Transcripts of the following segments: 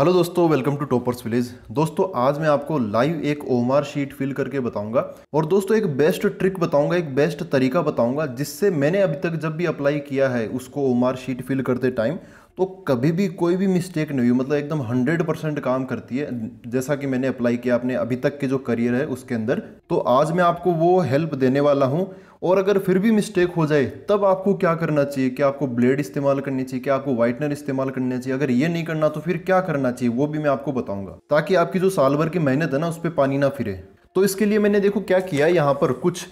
hello दोस्तों welcome to toppers village दोस्तों आज मैं आपको लाइव एक ओमार शीट फिल करके बताऊंगा और दोस्तों एक बेस्ट ट्रिक बताऊंगा एक बेस्ट तरीका बताऊंगा जिससे मैंने अभी तक जब भी अप्लाई किया है उसको ओमार शीट फिल करते टाइम तो कभी भी कोई भी मिस्टेक नहीं हुई मतलब एकदम हंड्रेड परसेंट काम करती है जैसा कि मैंने अप्लाई किया अपने अभी तक के जो करियर है उसके अंदर तो आज मैं आपको वो हेल्प देने वाला हूँ और अगर फिर भी मिस्टेक हो जाए तब आपको क्या करना चाहिए कि आपको ब्लेड इस्तेमाल करनी चाहिए कि आपको वाइटनर इस्तेमाल करना चाहिए अगर ये नहीं करना तो फिर क्या करना चाहिए वो भी मैं आपको बताऊंगा ताकि आपकी जो साल भर की मेहनत है ना उस पर पानी ना फिरे तो इसके लिए मैंने देखो क्या किया यहाँ पर कुछ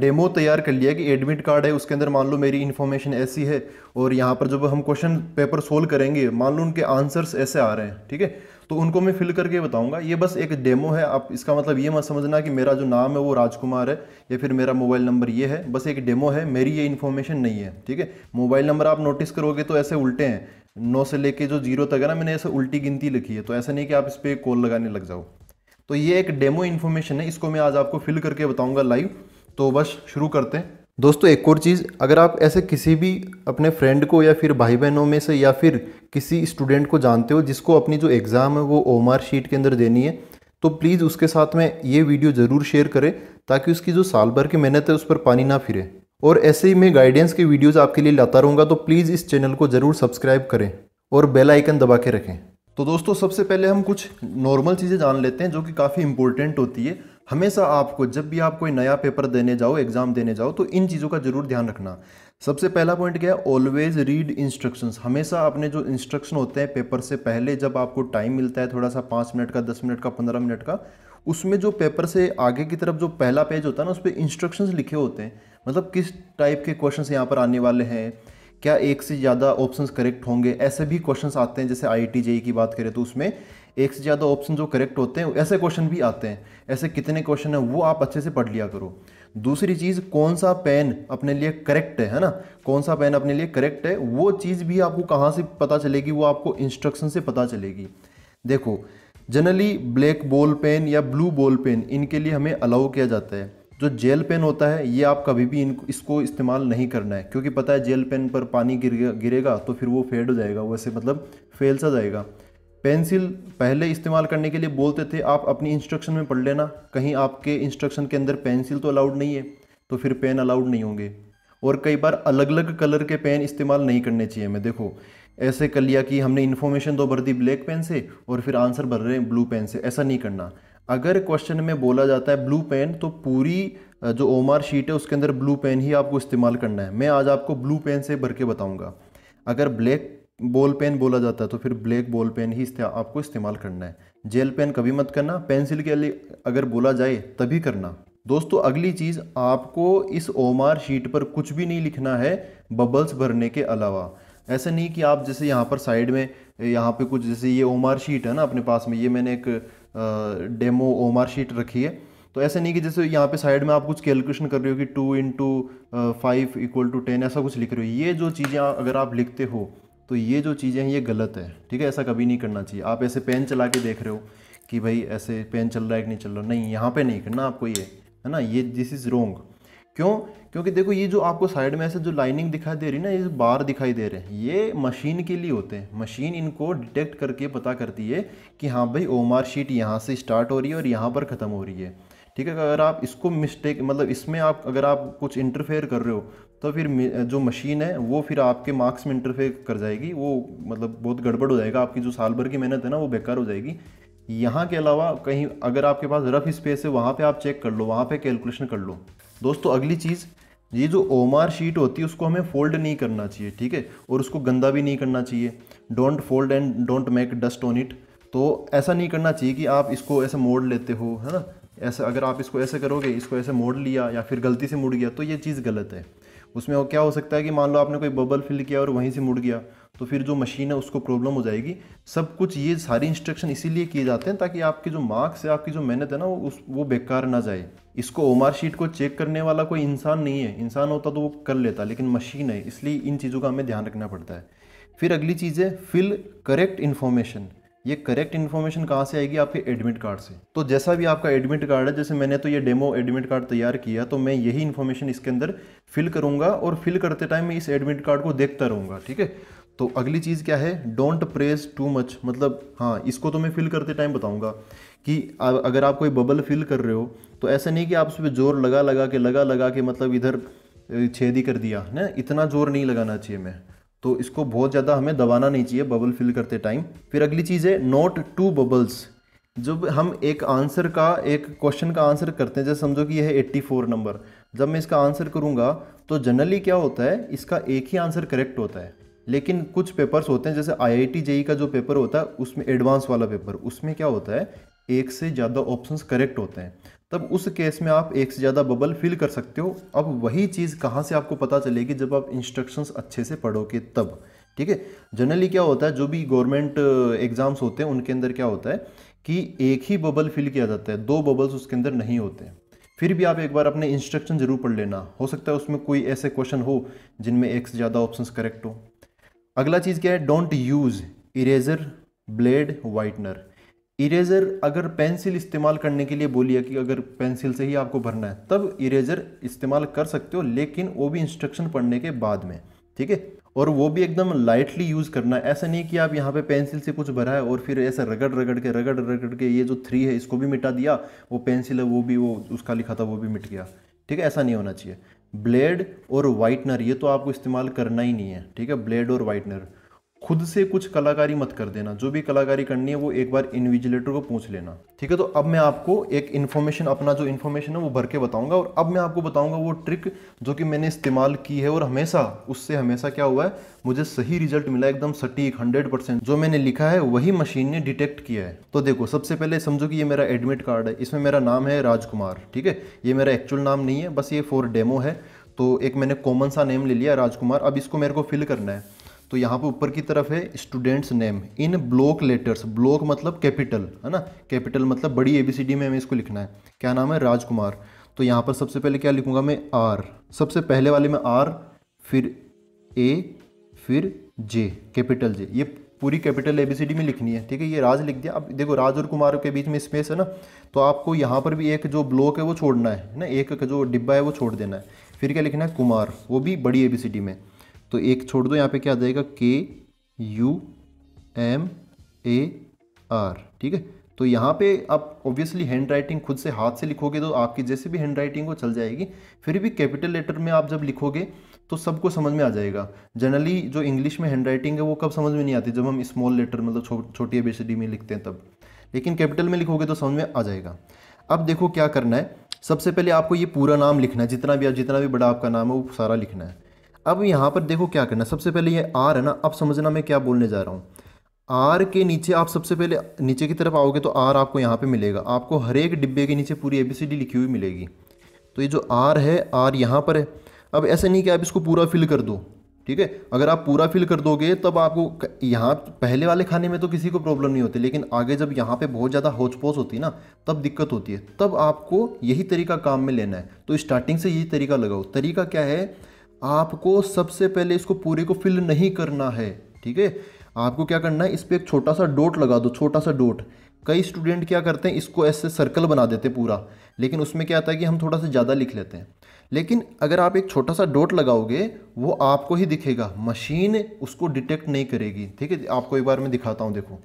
डेमो तैयार कर लिया कि एडमिट कार्ड है उसके अंदर मान लो मेरी इन्फॉर्मेशन ऐसी है और यहाँ पर जब हम क्वेश्चन पेपर सोल्व करेंगे मान लो उनके आंसर्स ऐसे आ रहे हैं ठीक है तो उनको मैं फिल करके बताऊंगा ये बस एक डेमो है आप इसका मतलब ये मत समझना कि मेरा जो नाम है वो राजकुमार है या फिर मेरा मोबाइल नंबर ये है बस एक डेमो है मेरी ये इन्फॉर्मेशन नहीं है ठीक है मोबाइल नंबर आप नोटिस करोगे तो ऐसे उल्टे हैं नौ से लेके जो जीरो तक है ना मैंने ऐसे उल्टी गिनती लिखी है तो ऐसा नहीं कि आप इस पर कॉल लगाने लग जाओ तो ये एक डेमो इन्फॉर्मेशन है इसको मैं आज आपको फिल करके बताऊँगा लाइव तो बस शुरू करते हैं दोस्तों एक और चीज़ अगर आप ऐसे किसी भी अपने फ्रेंड को या फिर भाई बहनों में से या फिर किसी स्टूडेंट को जानते हो जिसको अपनी जो एग्ज़ाम है वो ओमार शीट के अंदर देनी है तो प्लीज़ उसके साथ में ये वीडियो ज़रूर शेयर करें ताकि उसकी जो साल भर की मेहनत है उस पर पानी ना फिरे और ऐसे ही मैं गाइडेंस के वीडियोज़ आपके लिए लाता रहूँगा तो प्लीज़ इस चैनल को ज़रूर सब्सक्राइब करें और बेल आइकन दबा के रखें तो दोस्तों सबसे पहले हम कुछ नॉर्मल चीज़ें जान लेते हैं जो कि काफ़ी इंपॉर्टेंट होती है हमेशा आपको जब भी आप कोई नया पेपर देने जाओ एग्ज़ाम देने जाओ तो इन चीज़ों का ज़रूर ध्यान रखना सबसे पहला पॉइंट क्या है ऑलवेज रीड इंस्ट्रक्शंस हमेशा अपने जो इंस्ट्रक्शन होते हैं पेपर से पहले जब आपको टाइम मिलता है थोड़ा सा पाँच मिनट का दस मिनट का पंद्रह मिनट का उसमें जो पेपर से आगे की तरफ जो पहला पेज होता है ना उस पर इंस्ट्रक्शंस लिखे होते हैं मतलब किस टाइप के क्वेश्चंस यहाँ पर आने वाले हैं क्या एक से ज़्यादा ऑप्शंस करेक्ट होंगे ऐसे भी क्वेश्चंस आते हैं जैसे आई टी e की बात करें तो उसमें एक से ज़्यादा ऑप्शन जो करेक्ट होते हैं ऐसे क्वेश्चन भी आते हैं ऐसे कितने क्वेश्चन हैं वो आप अच्छे से पढ़ लिया करो दूसरी चीज़ कौन सा पेन अपने लिए करेक्ट है है ना कौन सा पेन अपने लिए करेक्ट है वो चीज़ भी आपको कहाँ से पता चलेगी वो आपको इंस्ट्रक्शन से पता चलेगी देखो जनरली ब्लैक बॉल पेन या ब्लू बॉल पेन इनके लिए हमें अलाउ किया जाता है जो जेल पेन होता है ये आप कभी भी इनको इसको इस्तेमाल नहीं करना है क्योंकि पता है जेल पेन पर पानी गिर गिरेगा तो फिर वो फेड हो जाएगा वैसे मतलब फेल सा जाएगा पेंसिल पहले इस्तेमाल करने के लिए बोलते थे आप अपनी इंस्ट्रक्शन में पढ़ लेना कहीं आपके इंस्ट्रक्शन के अंदर पेंसिल तो अलाउड नहीं है तो फिर पेन अलाउड नहीं होंगे और कई बार अलग अलग कलर के पेन इस्तेमाल नहीं करने चाहिए मैं देखो ऐसे कर लिया कि हमने इन्फॉर्मेशन तो भर दी ब्लैक पेन से और फिर आंसर भर रहे हैं ब्लू पेन से ऐसा नहीं करना अगर क्वेश्चन में बोला जाता है ब्लू पेन तो पूरी जो ओमार शीट है उसके अंदर ब्लू पेन ही आपको इस्तेमाल करना है मैं आज आपको ब्लू पेन से भर के बताऊँगा अगर ब्लैक बॉल पेन बोला जाता है तो फिर ब्लैक बॉल पेन ही इस्ते, आपको इस्तेमाल करना है जेल पेन कभी मत करना पेंसिल के लिए अगर बोला जाए तभी करना दोस्तों अगली चीज़ आपको इस ओमार शीट पर कुछ भी नहीं लिखना है बबल्स भरने के अलावा ऐसा नहीं कि आप जैसे यहाँ पर साइड में यहाँ पे कुछ जैसे ये ओमार शीट है ना अपने पास में ये मैंने एक डेमो ओमार शीट रखी है तो ऐसा नहीं कि जैसे यहाँ पे साइड में आप कुछ कैलकुलेशन कर रहे हो कि two into five equal to ten ऐसा कुछ लिख रहे हो ये जो चीज़ें अगर आप लिखते हो तो ये जो चीज़ें हैं ये गलत है ठीक है ऐसा कभी नहीं करना चाहिए आप ऐसे पेन चला के देख रहे हो कि भाई ऐसे पेन चल रहा है कि नहीं चल रहा नहीं यहाँ पे नहीं करना आपको ये है ना ये दिस इज़ रोंग क्यों क्योंकि देखो ये जो आपको साइड में ऐसे जो लाइनिंग दिखाई दे रही ना ये बार दिखाई दे रहे हैं ये मशीन के लिए होते हैं मशीन इनको डिटेक्ट करके पता करती है कि हाँ भाई ओमार शीट यहाँ से स्टार्ट हो रही है और यहाँ पर ख़त्म हो रही है ठीक है अगर आप इसको मिस्टेक मतलब इसमें आप अगर आप कुछ इंटरफेयर कर रहे हो तो फिर जो मशीन है वो फिर आपके मार्क्स में इंटरफेयर कर जाएगी वो मतलब बहुत गड़बड़ हो जाएगा आपकी जो साल भर की मेहनत है ना वो बेकार हो जाएगी यहाँ के अलावा कहीं अगर आपके पास रफ स्पेस है वहाँ पे आप चेक कर लो वहाँ पे कैलकुलेशन कर लो दोस्तों अगली चीज़ ये जो ओमार शीट होती है उसको हमें फोल्ड नहीं करना चाहिए ठीक है और उसको गंदा भी नहीं करना चाहिए don't fold and don't make dust on it तो ऐसा नहीं करना चाहिए कि आप इसको ऐसे मोड़ लेते हो है ना ऐसा अगर आप इसको ऐसे करोगे इसको ऐसे मोड़ लिया या फिर गलती से मुड़ गया तो ये चीज़ गलत है उसमें क्या हो सकता है कि मान लो आपने कोई बबल फिल किया और वहीं से मुड़ गया तो फिर जो मशीन है उसको प्रॉब्लम हो जाएगी सब कुछ ये सारी इंस्ट्रक्शन इसीलिए किए जाते हैं ताकि आपके जो मार्क्स है आपकी जो मेहनत है ना वो उस वो बेकार ना जाए इसको ओमार शीट को चेक करने वाला कोई इंसान नहीं है इंसान होता तो वो कर लेता लेकिन मशीन है इसलिए इन चीज़ों का हमें ध्यान रखना पड़ता है फिर अगली चीज़ है फिल करेक्ट इन्फॉर्मेशन ये करेक्ट इन्फॉर्मेशन कहाँ से आएगी आपके एडमिट कार्ड से तो जैसा भी आपका एडमिट कार्ड है जैसे मैंने तो ये डेमो एडमिट कार्ड तैयार किया तो मैं यही इन्फॉर्मेशन इसके अंदर फिल करूँगा और फिल करते टाइम मैं इस एडमिट कार्ड को देखता रहूँगा ठीक है तो अगली चीज़ क्या है डोंट प्रेस टू मच मतलब हाँ इसको तो मैं फिल करते टाइम बताऊँगा कि अगर आप कोई बबल फिल कर रहे हो तो ऐसा नहीं कि आप उस पर जोर लगा लगा के लगा लगा के मतलब इधर छेदी कर दिया ना इतना जोर नहीं लगाना चाहिए मैं तो इसको बहुत ज़्यादा हमें दबाना नहीं चाहिए बबल फिल करते टाइम फिर अगली चीज़ है नोट टू बबल्स जब हम एक आंसर का एक क्वेश्चन का आंसर करते हैं जैसे समझो कि यह है 84 नंबर जब मैं इसका आंसर करूँगा तो जनरली क्या होता है इसका एक ही आंसर करेक्ट होता है लेकिन कुछ पेपर्स होते हैं जैसे आई आई e का जो पेपर होता है उसमें एडवांस वाला पेपर उसमें क्या होता है एक से ज़्यादा ऑप्शंस करेक्ट होते हैं तब उस केस में आप एक से ज़्यादा बबल फिल कर सकते हो अब वही चीज़ कहाँ से आपको पता चलेगी जब आप इंस्ट्रक्शंस अच्छे से पढ़ोगे तब ठीक है जनरली क्या होता है जो भी गवर्नमेंट एग्ज़ाम्स uh, होते हैं उनके अंदर क्या होता है कि एक ही बबल फिल किया जाता है दो बबल्स उसके अंदर नहीं होते फिर भी आप एक बार अपने इंस्ट्रक्शन ज़रूर पढ़ लेना हो सकता है उसमें कोई ऐसे क्वेश्चन हो जिनमें एक से ज़्यादा ऑप्शन करेक्ट हो अगला चीज़ क्या है don't use eraser blade whitener eraser अगर पेंसिल इस्तेमाल करने के लिए बोलिए कि अगर पेंसिल से ही आपको भरना है तब इरेज़र इस्तेमाल कर सकते हो लेकिन वो भी इंस्ट्रक्शन पढ़ने के बाद में ठीक है और वो भी एकदम लाइटली यूज़ करना है ऐसा नहीं कि आप यहाँ पे पेंसिल से कुछ भरा है और फिर ऐसा रगड़ रगड़ के रगड़ रगड़ के ये जो थ्री है इसको भी मिटा दिया वो पेंसिल है वो भी वो उसका लिखा था वो भी मिट गया ठीक है ऐसा नहीं होना चाहिए ब्लेड और वाइटनर ये तो आपको इस्तेमाल करना ही नहीं है ठीक है ब्लेड और वाइटनर खुद से कुछ कलाकारी मत कर देना जो भी कलाकारी करनी है वो एक बार इन्विजिलेटर को पूछ लेना ठीक है तो अब मैं आपको एक इन्फॉर्मेशन अपना जो इन्फॉर्मेशन है वो भर के बताऊंगा और अब मैं आपको बताऊंगा वो ट्रिक जो कि मैंने इस्तेमाल की है और हमेशा उससे हमेशा क्या हुआ है मुझे सही रिजल्ट मिला एकदम सटीक हंड्रेड परसेंट जो मैंने लिखा है वही मशीन ने डिटेक्ट किया है तो देखो सबसे पहले समझो कि ये मेरा एडमिट कार्ड है इसमें मेरा नाम है राजकुमार ठीक है ये मेरा एक्चुअल नाम नहीं है बस ये फॉर डेमो है तो एक मैंने कॉमन सा नेम ले लिया राजकुमार अब इसको मेरे को फिल करना है तो यहाँ पे ऊपर की तरफ है students name in block letters block मतलब कैपिटल है ना कैपिटल मतलब बड़ी एबीसीडी में हमें इसको लिखना है क्या नाम है राजकुमार तो यहाँ पर सबसे पहले क्या लिखूंगा मैं आर सबसे पहले वाले में आर फिर ए फिर जे कैपिटल जे ये पूरी कैपिटल एबीसीडी में लिखनी है ठीक है ये राज लिख दिया अब देखो राज और कुमार के बीच में स्पेस है ना तो आपको यहाँ पर भी एक जो ब्लॉक है वो छोड़ना है ना एक जो डिब्बा है वो छोड़ देना है फिर क्या लिखना है कुमार वो भी बड़ी एबीसीडी में तो एक छोड़ दो यहाँ पे क्या आ जाएगा के यू एम ए आर ठीक है तो यहाँ पे आप ऑब्वियसली हैंड राइटिंग खुद से हाथ से लिखोगे तो आपकी जैसे भी हैंड राइटिंग हो चल जाएगी फिर भी कैपिटल लेटर में आप जब लिखोगे तो सबको समझ में आ जाएगा जनरली जो इंग्लिश में हैंड राइटिंग है वो कब समझ में नहीं आती जब हम स्मॉल लेटर मतलब छो, छोटी एबीसीडी में लिखते हैं तब लेकिन कैपिटल में लिखोगे तो समझ में आ जाएगा अब देखो क्या करना है सबसे पहले आपको ये पूरा नाम लिखना है जितना भी आप जितना भी बड़ा आपका नाम है वो सारा लिखना है अब यहाँ पर देखो क्या करना सबसे पहले ये आर है ना अब समझना मैं क्या बोलने जा रहा हूँ आर के नीचे आप सबसे पहले नीचे की तरफ आओगे तो आर आपको यहाँ पे मिलेगा आपको हर एक डिब्बे के नीचे पूरी एबीसीडी लिखी हुई मिलेगी तो ये जो आर है आर यहाँ पर है अब ऐसा नहीं कि आप इसको पूरा फिल कर दो ठीक है अगर आप पूरा फिल कर दोगे तब आपको यहाँ पहले वाले खाने में तो किसी को प्रॉब्लम नहीं होती लेकिन आगे जब यहाँ पे बहुत ज़्यादा होच पोच होती है ना तब दिक्कत होती है तब आपको यही तरीका काम में लेना है तो स्टार्टिंग से यही तरीका लगाओ तरीका क्या है आपको सबसे पहले इसको पूरे को फिल नहीं करना है ठीक है आपको क्या करना है इस पर एक छोटा सा डोट लगा दो छोटा सा डोट कई स्टूडेंट क्या करते हैं इसको ऐसे सर्कल बना देते पूरा लेकिन उसमें क्या आता है कि हम थोड़ा सा ज़्यादा लिख लेते हैं लेकिन अगर आप एक छोटा सा डोट लगाओगे वो आपको ही दिखेगा मशीन उसको डिटेक्ट नहीं करेगी ठीक है आपको एक बार मैं दिखाता हूँ देखो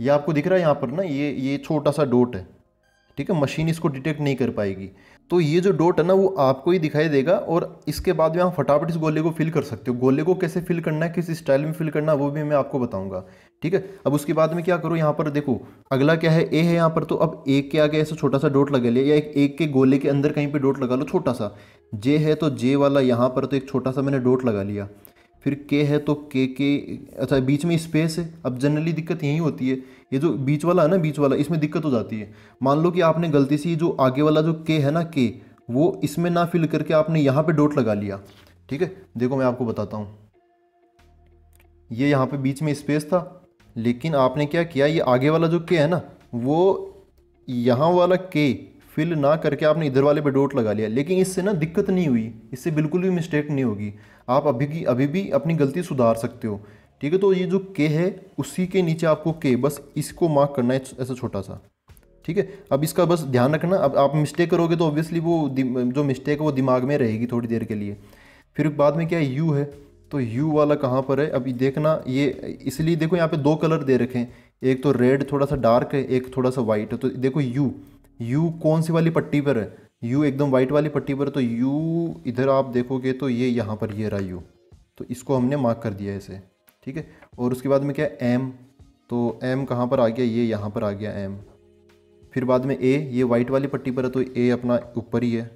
ये आपको दिख रहा है यहाँ पर ना ये ये छोटा सा डोट है ठीक है मशीन इसको डिटेक्ट नहीं कर पाएगी तो ये जो डॉट है ना वो आपको ही दिखाई देगा और इसके बाद में आप फटाफट इस गोले को फिल कर सकते हो गोले को कैसे फिल करना है किस स्टाइल में फिल करना है वो भी मैं आपको बताऊंगा ठीक है अब उसके बाद में क्या करो यहाँ पर देखो अगला क्या है ए है यहाँ पर तो अब एक के आगे ऐसा छोटा सा डोट लगा लिया या एक एक के गोले के अंदर कहीं पर डोट लगा लो छोटा सा जे है तो जे वाला यहाँ पर तो एक छोटा सा मैंने डोट लगा लिया फिर के है तो के के अच्छा बीच में स्पेस है अब जनरली दिक्कत यही होती है ये जो बीच वाला है ना बीच वाला इसमें दिक्कत हो जाती है मान लो कि आपने गलती से जो आगे वाला जो के है ना के वो इसमें ना फिल करके आपने यहाँ पे डॉट लगा लिया ठीक है देखो मैं आपको बताता हूँ ये यहाँ पे बीच में स्पेस था लेकिन आपने क्या किया ये आगे वाला जो के है ना वो यहाँ वाला के फिल ना करके आपने इधर वाले पे डॉट लगा लिया लेकिन इससे ना दिक्कत नहीं हुई इससे बिल्कुल भी मिस्टेक नहीं होगी आप अभी की अभी भी अपनी गलती सुधार सकते हो ठीक है तो ये जो के है उसी के नीचे आपको के बस इसको मार्क करना है ऐसा छोटा सा ठीक है अब इसका बस ध्यान रखना अब आप मिस्टेक करोगे तो ऑब्वियसली वो जो मिस्टेक है वो दिमाग में रहेगी थोड़ी देर के लिए फिर बाद में क्या है यू है तो यू वाला कहाँ पर है अब देखना ये इसलिए देखो यहाँ पे दो कलर दे रखे हैं एक तो रेड थोड़ा सा डार्क है एक थोड़ा सा वाइट है तो देखो यू यू कौन सी वाली पट्टी पर है यू एकदम वाइट वाली पट्टी पर तो यू इधर आप देखोगे तो ये यहाँ पर ये रहा यू तो इसको हमने मार्क कर दिया इसे ठीक है और उसके बाद में क्या एम तो एम कहाँ पर आ गया ये यहाँ पर आ गया एम फिर बाद में ए ये वाइट वाली पट्टी पर है तो ए अपना ऊपर ही है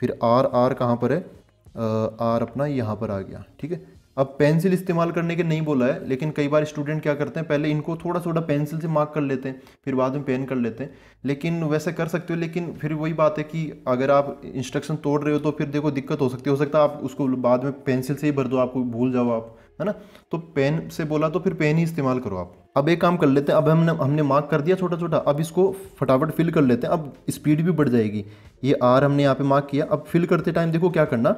फिर आर आर कहाँ पर है आ, आर अपना यहाँ पर आ गया ठीक है अब पेंसिल इस्तेमाल करने के नहीं बोला है लेकिन कई बार स्टूडेंट क्या करते हैं पहले इनको थोड़ा थोड़ा पेंसिल से मार्क कर लेते हैं फिर बाद में पेन कर लेते हैं लेकिन वैसे कर सकते हो लेकिन फिर वही बात है कि अगर आप इंस्ट्रक्शन तोड़ रहे हो तो फिर देखो दिक्कत हो सकती हो सकता है आप उसको बाद में पेंसिल से ही भर दो आपको भूल जाओ आप है ना तो पेन से बोला तो फिर पेन ही इस्तेमाल करो आप अब एक काम कर लेते हैं अब हमने हमने मार्क कर दिया छोटा छोटा अब इसको फटाफट फिल कर लेते हैं अब स्पीड भी बढ़ जाएगी ये आर हमने यहाँ पे मार्क किया अब फिल करते टाइम देखो क्या करना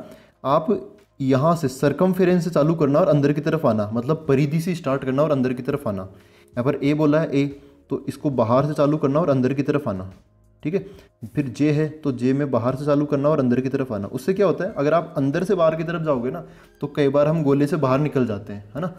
आप यहाँ से सरकमफेरेंस से चालू करना और अंदर की तरफ आना मतलब परिधि से स्टार्ट करना और अंदर की तरफ आना यहाँ पर ए बोला है ए तो इसको बाहर से चालू करना और अंदर की तरफ आना ठीक है फिर जे है तो जे में बाहर से चालू करना और अंदर की तरफ आना उससे क्या होता है अगर आप अंदर से बाहर की तरफ जाओगे ना तो कई बार हम गोले से बाहर निकल जाते हैं है ना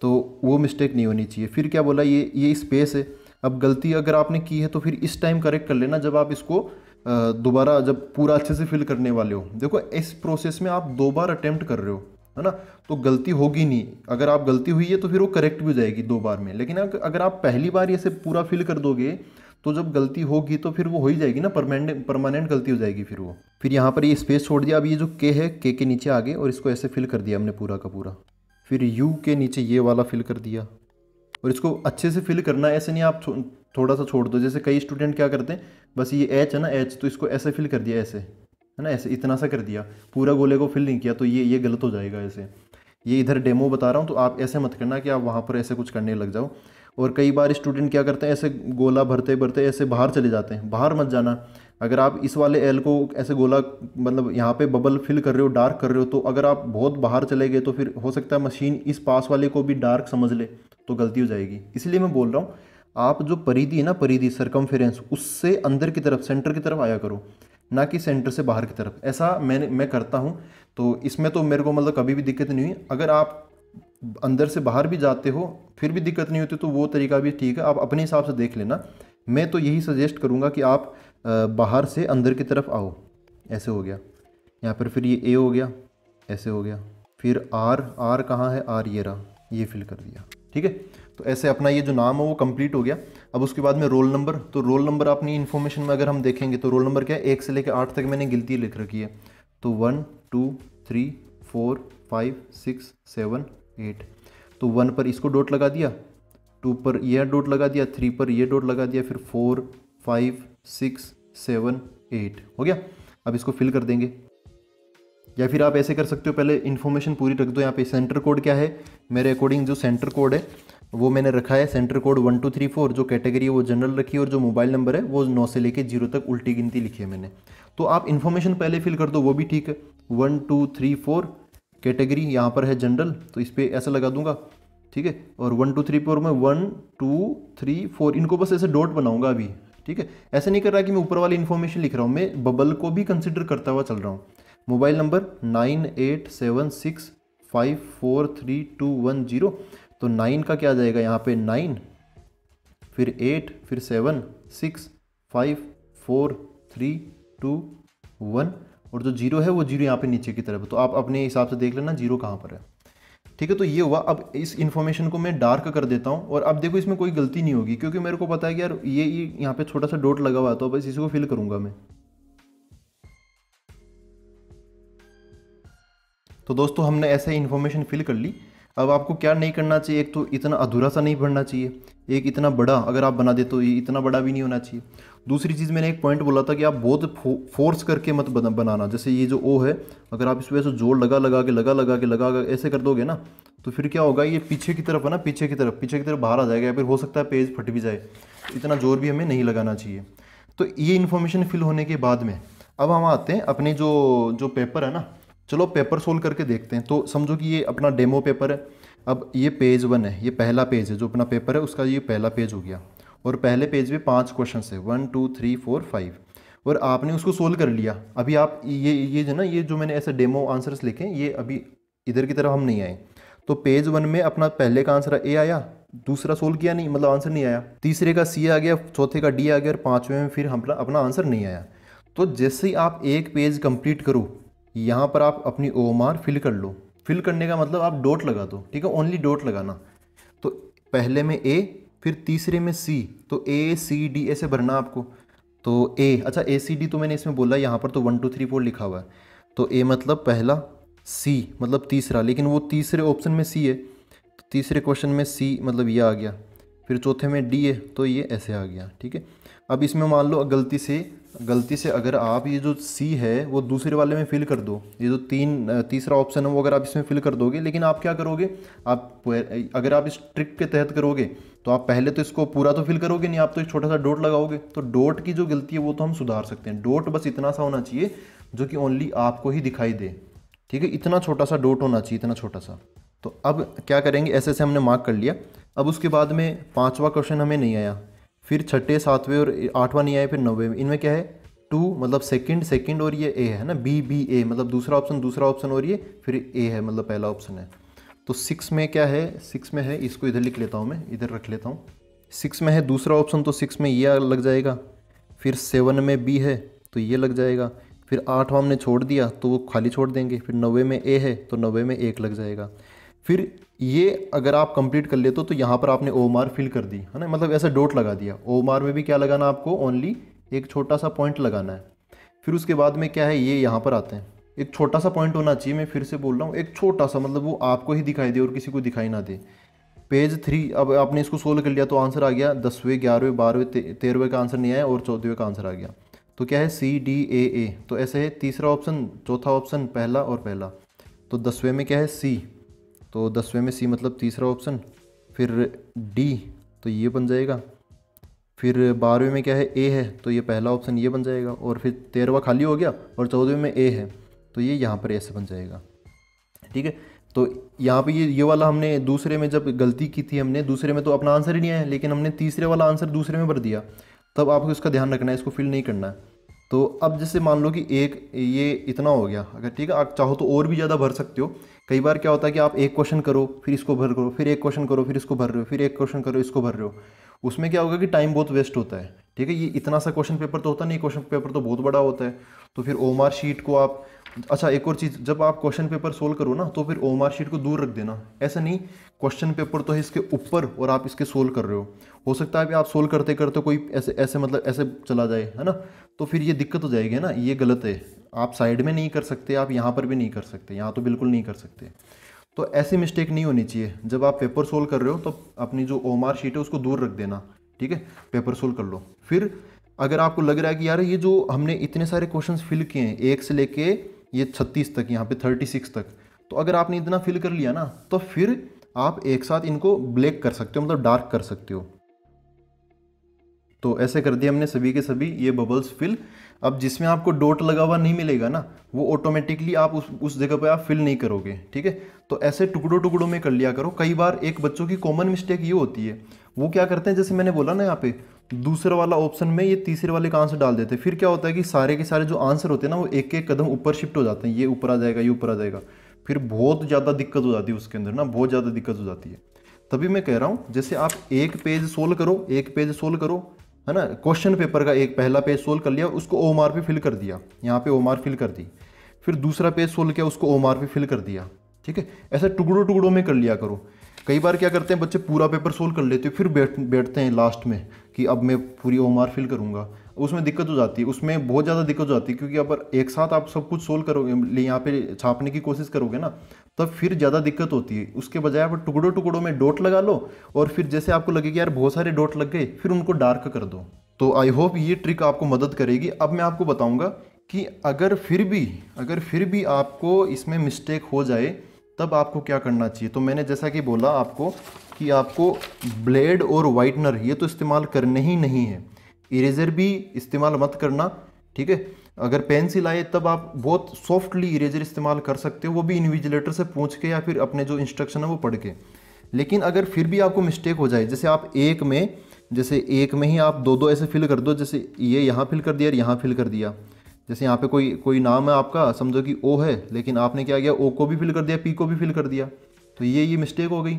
तो वो मिस्टेक नहीं होनी चाहिए फिर क्या बोला ये ये स्पेस है अब गलती अगर आपने की है तो फिर इस टाइम करेक्ट कर लेना जब आप इसको दोबारा जब पूरा अच्छे से फिल करने वाले हो देखो इस प्रोसेस में आप दो बार अटैम्प्ट कर रहे हो है ना तो गलती होगी नहीं अगर आप गलती हुई है तो फिर वो करेक्ट भी हो जाएगी दो बार में लेकिन अगर आप पहली बार ऐसे पूरा फिल कर दोगे तो जब गलती होगी तो फिर वो हो ही जाएगी ना परमानेंट परमानेंट गलती हो जाएगी फिर वो फिर यहाँ पर ये स्पेस छोड़ दिया अब ये जो के है के के नीचे आगे और इसको ऐसे फिल कर दिया हमने पूरा का पूरा फिर यू के नीचे ये वाला फिल कर दिया और इसको अच्छे से फिल करना ऐसे नहीं आप थोड़ा सा छोड़ दो जैसे कई स्टूडेंट क्या करते हैं बस ये एच है ना एच तो इसको ऐसे फिल कर दिया ऐसे है ना ऐसे इतना सा कर दिया पूरा गोले को फिल नहीं किया तो ये ये गलत हो जाएगा ऐसे ये इधर डेमो बता रहा हूँ तो आप ऐसे मत करना कि आप वहाँ पर ऐसे कुछ करने लग जाओ और कई बार स्टूडेंट क्या करते हैं ऐसे गोला भरते भरते ऐसे बाहर चले जाते हैं बाहर मत जाना अगर आप इस वाले एल को ऐसे गोला मतलब यहाँ पे बबल फिल कर रहे हो डार्क कर रहे हो तो अगर आप बहुत बाहर चले गए तो फिर हो सकता है मशीन इस पास वाले को भी डार्क समझ ले तो गलती हो जाएगी इसलिए मैं बोल रहा हूँ आप जो परिधि है ना परिधि सरकमफेरेंस उससे अंदर की तरफ सेंटर की तरफ आया करो ना कि सेंटर से बाहर की तरफ ऐसा मैंने मैं करता हूँ तो इसमें तो मेरे को मतलब कभी भी दिक्कत नहीं हुई अगर आप अंदर से बाहर भी जाते हो फिर भी दिक्कत नहीं होती तो वो तरीका भी ठीक है आप अपने हिसाब से देख लेना मैं तो यही सजेस्ट करूँगा कि आप बाहर से अंदर की तरफ आओ ऐसे हो गया यहाँ पर फिर ये ए हो गया ऐसे हो गया फिर आर आर कहाँ है आर ये रहा ये फिल कर दिया ठीक है तो ऐसे अपना ये जो नाम है वो कंप्लीट हो गया अब उसके बाद में रोल नंबर तो रोल नंबर अपनी इन्फॉर्मेशन में अगर हम देखेंगे तो रोल नंबर क्या है एक से लेकर आठ तक मैंने गिनती लिख रखी है तो one two three four five six seven eight तो वन पर इसको डोट लगा दिया टू पर यह डोट लगा दिया थ्री पर यह डोट लगा दिया फिर four five six seven eight हो गया अब इसको फिल कर देंगे या फिर आप ऐसे कर सकते हो पहले इन्फॉर्मेशन पूरी रख दो यहाँ पे सेंटर कोड क्या है मेरे अकॉर्डिंग जो सेंटर कोड है वो मैंने रखा है centre code one two three four जो कैटेगरी है वो जनरल रखी है और जो मोबाइल नंबर है वो नौ से लेकर जीरो तक उल्टी गिनती लिखी है मैंने तो आप इन्फॉर्मेशन पहले फिल कर दो वो भी ठीक है one two three four category यहाँ पर है जनरल तो इस पर ऐसा लगा दूंगा ठीक है और वन टू थ्री फोर में वन टू थ्री फोर इनको बस ऐसे डॉट बनाऊंगा अभी ठीक है ऐसा नहीं कर रहा कि मैं ऊपर वाली इन्फॉर्मेशन लिख रहा हूँ मैं बबल को भी कंसिडर करता हुआ चल रहा हूँ mobile number nine eight seven six five four three two one zero तो नाइन का क्या आ जाएगा यहाँ पे नाइन फिर एट फिर seven six five four three two one और जो जीरो है वो जीरो यहाँ पे नीचे की तरफ तो आप अपने हिसाब से देख लेना जीरो कहाँ पर है ठीक है तो ये हुआ अब इस इन्फॉर्मेशन को मैं डार्क कर देता हूँ और अब देखो इसमें कोई गलती नहीं होगी क्योंकि मेरे को पता है कि यार ये यहाँ पे छोटा सा डोट लगा हुआ है तो बस इसी को फिल करूँगा मैं तो दोस्तों हमने ऐसे ही इन्फॉर्मेशन फिल कर ली अब आपको क्या नहीं करना चाहिए एक तो इतना अधूरा सा नहीं भरना चाहिए एक इतना बड़ा अगर आप बना दे तो ये इतना बड़ा भी नहीं होना चाहिए दूसरी चीज़ मैंने एक पॉइंट बोला था कि आप बहुत फोर्स करके मत बनाना जैसे ये जो ओ है अगर आप इस वजह से जोर लगा लगा के लगा लगा के लगा ऐसे कर दोगे ना तो फिर क्या होगा ये पीछे की तरफ है ना पीछे की तरफ पीछे की तरफ बाहर आ जाएगा या फिर हो सकता है पेज फट भी जाए इतना जोर भी हमें नहीं लगाना चाहिए तो ये इन्फॉर्मेशन फिल होने के बाद में अब हम आते हैं अपने जो जो पेपर है ना चलो पेपर सोल्व करके देखते हैं तो समझो कि ये अपना डेमो पेपर है अब ये पेज वन है ये पहला पेज है जो अपना पेपर है उसका ये पहला पेज हो गया और पहले पेज पे पांच क्वेश्चन है one two three four five और आपने उसको सोल्व कर लिया अभी आप ये ये जो ना ये जो मैंने ऐसे डेमो आंसर्स लिखे ये अभी इधर की तरफ हम नहीं आए तो पेज वन में अपना पहले का आंसर ए आया दूसरा सोल्व किया नहीं मतलब आंसर नहीं आया तीसरे का सी आ गया चौथे का डी आ गया और पाँचवें में फिर हम अपना आंसर नहीं आया तो जैसे ही आप एक पेज कंप्लीट करो यहाँ पर आप अपनी ओ फिल कर लो फिल करने का मतलब आप डोट लगा दो ठीक है ओनली डोट लगाना तो पहले में ए फिर तीसरे में सी तो ए सी डी ऐसे भरना आपको तो ए अच्छा ए सी डी तो मैंने इसमें बोला यहाँ पर तो वन टू थ्री फोर लिखा हुआ है तो ए मतलब पहला सी मतलब तीसरा लेकिन वो तीसरे ऑप्शन में सी है तो तीसरे क्वेश्चन में सी मतलब ये आ गया फिर चौथे में डी है तो ये ऐसे आ गया ठीक है अब इसमें मान लो गलती से गलती से अगर आप ये जो सी है वो दूसरे वाले में फिल कर दो ये जो तीन तीसरा ऑप्शन है वो अगर आप इसमें फिल कर दोगे लेकिन आप क्या करोगे आप अगर आप इस ट्रिक के तहत करोगे तो आप पहले तो इसको पूरा तो फिल करोगे नहीं आप तो एक छोटा सा डोट लगाओगे तो डोट की जो गलती है वो तो हम सुधार सकते हैं डोट बस इतना सा होना चाहिए जो कि ओनली आपको ही दिखाई दे ठीक है इतना छोटा सा डोट होना चाहिए इतना छोटा सा तो अब क्या करेंगे ऐसे ऐसे हमने मार्क कर लिया अब उसके बाद में पाँचवा क्वेश्चन हमें नहीं आया फिर छठे सातवें और आठवां नहीं आए फिर में इनमें क्या है टू मतलब सेकंड सेकंड और ये ए है ना बी बी ए मतलब दूसरा ऑप्शन दूसरा ऑप्शन और ये फिर ए है मतलब पहला ऑप्शन है तो सिक्स में क्या है सिक्स में है इसको इधर लिख लेता हूँ मैं इधर रख लेता हूँ सिक्स में है दूसरा ऑप्शन तो सिक्स में ये लग जाएगा फिर सेवन में बी है तो ये लग जाएगा फिर आठवां हमने छोड़ दिया तो वो खाली छोड़ देंगे फिर नवे में ए है तो नवे में एक लग जाएगा फिर ये अगर आप कंप्लीट कर लेते हो तो यहाँ पर आपने ओम आर फिल कर दी है ना मतलब ऐसा डोट लगा दिया ओ आर में भी क्या लगाना आपको ओनली एक छोटा सा पॉइंट लगाना है फिर उसके बाद में क्या है ये यहाँ पर आते हैं एक छोटा सा पॉइंट होना चाहिए मैं फिर से बोल रहा हूँ एक छोटा सा मतलब वो आपको ही दिखाई दे और किसी को दिखाई ना दे पेज थ्री अब आपने इसको सोल्व कर लिया तो आंसर आ गया दसवें ग्यारहवें बारहवें तेरहवें का आंसर नहीं आया और चौदहवें का आंसर आ गया तो क्या है सी डी ए ए तो ऐसे है तीसरा ऑप्शन चौथा ऑप्शन पहला और पहला तो दसवें में क्या है सी तो दसवें में सी मतलब तीसरा ऑप्शन फिर डी तो ये बन जाएगा फिर बारहवें में क्या है ए है तो ये पहला ऑप्शन ये बन जाएगा और फिर तेरहवा खाली हो गया और चौदहवें में ए है तो ये यहाँ पर ऐसे बन जाएगा ठीक है तो यहाँ पे ये ये वाला हमने दूसरे में जब गलती की थी हमने दूसरे में तो अपना आंसर ही नहीं आया लेकिन हमने तीसरे वाला आंसर दूसरे में भर दिया तब आपको इसका ध्यान रखना है इसको फिल नहीं करना है तो अब जैसे मान लो कि एक ये इतना हो गया अगर ठीक है आप चाहो तो और भी ज़्यादा भर सकते हो कई बार क्या होता है कि आप एक क्वेश्चन करो फिर इसको भर करो फिर एक क्वेश्चन करो फिर इसको भर रहे हो फिर एक क्वेश्चन करो इसको भर रहे हो उसमें क्या होगा कि टाइम बहुत वेस्ट होता है ठीक है ये इतना सा क्वेश्चन पेपर तो होता नहीं क्वेश्चन पेपर तो बहुत बड़ा होता है तो फिर ओम आर शीट को आप अच्छा एक और चीज़ जब आप क्वेश्चन पेपर सोल्व करो ना तो फिर ओम आर शीट को दूर रख देना ऐसा नहीं क्वेश्चन पेपर तो है इसके ऊपर और आप इसके सोल्व कर रहे हो हो सकता है कि आप सोल्व करते करते कोई ऐसे ऐसे मतलब ऐसे चला जाए है ना तो फिर ये दिक्कत हो जाएगी है ना ये गलत है आप साइड में नहीं कर सकते आप यहाँ पर भी नहीं कर सकते यहाँ तो बिल्कुल नहीं कर सकते तो ऐसी मिस्टेक नहीं होनी चाहिए जब आप पेपर सोल्व कर रहे हो तो अपनी जो ओमार शीट है उसको दूर रख देना ठीक है पेपर सोल्व कर लो फिर अगर आपको लग रहा है कि यार ये जो हमने इतने सारे क्वेश्चन फिल किए हैं एक से लेके ये छत्तीस तक यहाँ पे थर्टी सिक्स तक तो अगर आपने इतना फिल कर लिया ना तो फिर आप एक साथ इनको ब्लैक कर सकते हो मतलब डार्क कर सकते हो तो ऐसे कर दिया हमने सभी के सभी ये बबल्स फिल अब जिसमें आपको डोट लगा हुआ नहीं मिलेगा ना वो ऑटोमेटिकली आप उस उस जगह पे आप फिल नहीं करोगे ठीक है तो ऐसे टुकड़ों टुकड़ों में कर लिया करो कई बार एक बच्चों की कॉमन मिस्टेक ये होती है वो क्या करते हैं जैसे मैंने बोला ना यहाँ पे दूसरे वाला ऑप्शन में ये तीसरे वाले का आंसर डाल देते हैं फिर क्या होता है कि सारे के सारे जो आंसर होते हैं ना वो एक एक कदम ऊपर शिफ्ट हो जाते हैं ये ऊपर आ जाएगा ये ऊपर आ जाएगा फिर बहुत ज़्यादा दिक्कत हो जाती है उसके अंदर ना बहुत ज़्यादा दिक्कत हो जाती है तभी मैं कह रहा हूँ जैसे आप एक पेज सोल्व करो एक पेज सोल्व करो है ना क्वेश्चन पेपर का एक पहला पेज सोल्व कर लिया उसको ओ आर पे फिल कर दिया यहाँ पे ओ आर फिल कर दी फिर दूसरा पेज सोल्व किया उसको ओ आर पे फिल कर दिया ठीक है ऐसे टुकड़ों टुकड़ों में कर लिया करो कई बार क्या करते हैं बच्चे पूरा पेपर सोल्व कर लेते हैं फिर बैठ बैठते हैं लास्ट में कि अब मैं पूरी ओ आर फिल करूँगा उसमें दिक्कत हो जाती है उसमें बहुत ज़्यादा दिक्कत हो जाती है क्योंकि अगर एक साथ आप सब कुछ सोल्व करोगे यहाँ पे छापने की कोशिश करोगे ना तब फिर ज़्यादा दिक्कत होती है उसके बजाय आप टुकड़ों टुकड़ों में डॉट लगा लो और फिर जैसे आपको लगे कि यार बहुत सारे डॉट लग गए फिर उनको डार्क कर दो तो आई होप ये ट्रिक आपको मदद करेगी अब मैं आपको बताऊंगा कि अगर फिर भी अगर फिर भी आपको इसमें मिस्टेक हो जाए तब आपको क्या करना चाहिए तो मैंने जैसा कि बोला आपको कि आपको ब्लेड और वाइटनर ये तो इस्तेमाल करने ही नहीं है इरेजर भी इस्तेमाल मत करना ठीक है अगर पेंसिल आए तब आप बहुत सॉफ्टली इरेजर इस्तेमाल कर सकते हो वो भी इन्विजिलेटर से पूछ के या फिर अपने जो इंस्ट्रक्शन है वो पढ़ के लेकिन अगर फिर भी आपको मिस्टेक हो जाए जैसे आप एक में जैसे एक में ही आप दो दो ऐसे फिल कर दो जैसे ये यहाँ फिल कर दिया और यहाँ फिल कर दिया जैसे यहाँ पे कोई कोई नाम है आपका समझो कि ओ है लेकिन आपने क्या किया ओ को भी फिल कर दिया पी को भी फिल कर दिया तो ये ये मिस्टेक हो गई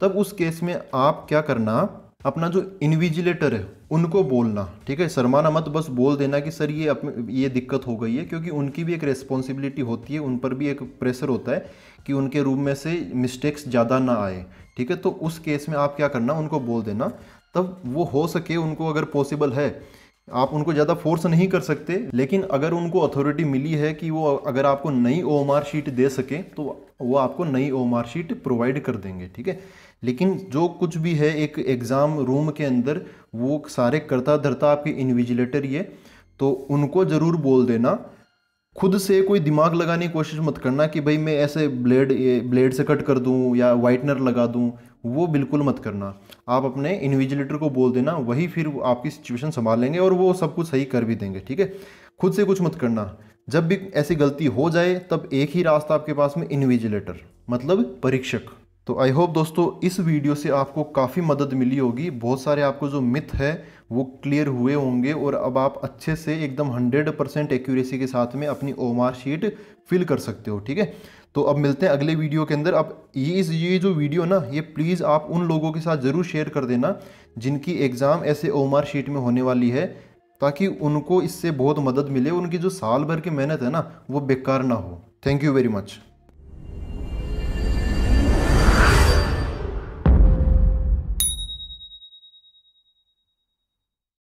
तब उस केस में आप क्या करना अपना जो इन्विजिलेटर है उनको बोलना ठीक है शर्माना मत बस बोल देना कि सर ये अपने ये दिक्कत हो गई है क्योंकि उनकी भी एक रिस्पॉन्सिबिलिटी होती है उन पर भी एक प्रेशर होता है कि उनके रूम में से मिस्टेक्स ज़्यादा ना आए ठीक है तो उस केस में आप क्या करना उनको बोल देना तब वो हो सके उनको अगर पॉसिबल है आप उनको ज़्यादा फोर्स नहीं कर सकते लेकिन अगर उनको अथॉरिटी मिली है कि वो अगर आपको नई ओ शीट दे सके तो वो आपको नई ओ शीट प्रोवाइड कर देंगे ठीक है लेकिन जो कुछ भी है एक एग्ज़ाम रूम के अंदर वो सारे करता धरता आपके इन्विजिलेटर ये तो उनको ज़रूर बोल देना खुद से कोई दिमाग लगाने की कोशिश मत करना कि भाई मैं ऐसे ब्लेड ब्लेड से कट कर दूं या वाइटनर लगा दूं वो बिल्कुल मत करना आप अपने इन्विजिलेटर को बोल देना वही फिर आपकी सिचुएशन संभाल लेंगे और वो सब कुछ सही कर भी देंगे ठीक है खुद से कुछ मत करना जब भी ऐसी गलती हो जाए तब एक ही रास्ता आपके पास में इन्विजिलेटर मतलब परीक्षक तो आई होप दोस्तों इस वीडियो से आपको काफ़ी मदद मिली होगी बहुत सारे आपको जो मिथ है वो क्लियर हुए होंगे और अब आप अच्छे से एकदम 100 परसेंट एक्यूरेसी के साथ में अपनी ओमार शीट फिल कर सकते हो ठीक है तो अब मिलते हैं अगले वीडियो के अंदर अब ये इस ये जो वीडियो ना ये प्लीज़ आप उन लोगों के साथ ज़रूर शेयर कर देना जिनकी एग्ज़ाम ऐसे ओमार शीट में होने वाली है ताकि उनको इससे बहुत मदद मिले उनकी जो साल भर की मेहनत है ना वो बेकार ना हो थैंक यू वेरी मच